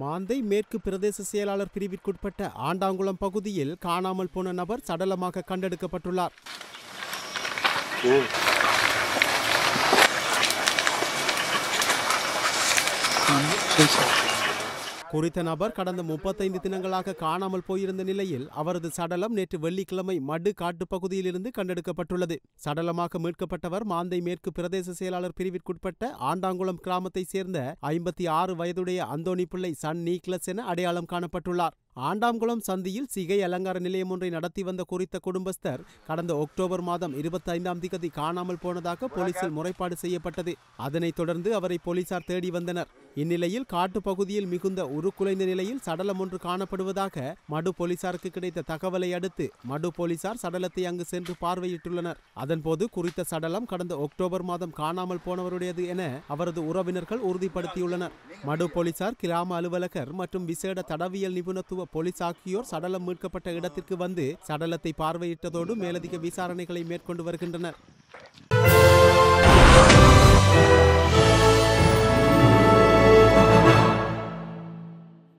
மாந்தை மேற்கு பிரதேச செயலாளர் பிரிவிற்குட்பட்ட ஆண்டாங்குளம் பகுதியில் காணாமல் போன நபர் சடலமாக கண்டெடுக்கப்பட்டுள்ளார் Thank you. குறித்த நபர் கடந்த முப்பத்தைந்து தினங்களாக காணாமல் போயிருந்த நிலையில் அவரது சடலம் நேற்று வெள்ளிக்கிழமை மடு காட்டுப்பகுதியிலிருந்து கண்டெடுக்கப்பட்டுள்ளது சடலமாக மீட்கப்பட்டவர் மாந்தை மேற்கு பிரதேச செயலாளர் பிரிவிற்குட்பட்ட ஆண்டாங்குளம் கிராமத்தைச் சேர்ந்த ஐம்பத்தி ஆறு வயதுடைய அந்தோணி பிள்ளை சன் நீக்லஸ் என அடையாளம் காணப்பட்டுள்ளார் ஆண்டாம்குளம் சந்தியில் சிகை அலங்கார நிலையம் ஒன்றை நடத்தி வந்த குறித்த குடும்பஸ்தர் கடந்த அக்டோபர் மாதம் இருபத்தி ஐந்தாம் திகதி காணாமல் போனதாக போலீசில் முறைப்பாடு செய்யப்பட்டது அதனைத் தொடர்ந்து அவரை போலீசார் தேடி வந்தனர் இந்நிலையில் காட்டு பகுதியில் மிகுந்த உருக்குலைந்த நிலையில் சடலம் ஒன்று காணப்படுவதாக மடு போலீசாருக்கு கிடைத்த தகவலை அடுத்து மடு போலீசார் சடலத்தை அங்கு சென்று பார்வையிட்டுள்ளனர் அதன்போது குறித்த சடலம் கடந்த அக்டோபர் மாதம் காணாமல் போனவருடையது என அவரது உறவினர்கள் உறுதிப்படுத்தியுள்ளனர் மடு போலீசார் கிராம அலுவலகர் மற்றும் விசேட தடவியல் நிபுணத்துவ போலீசாகியோர் சடலம் மீட்கப்பட்ட இடத்திற்கு வந்து சடலத்தை பார்வையிட்டதோடு மேலதிக விசாரணைகளை மேற்கொண்டு வருகின்றனர்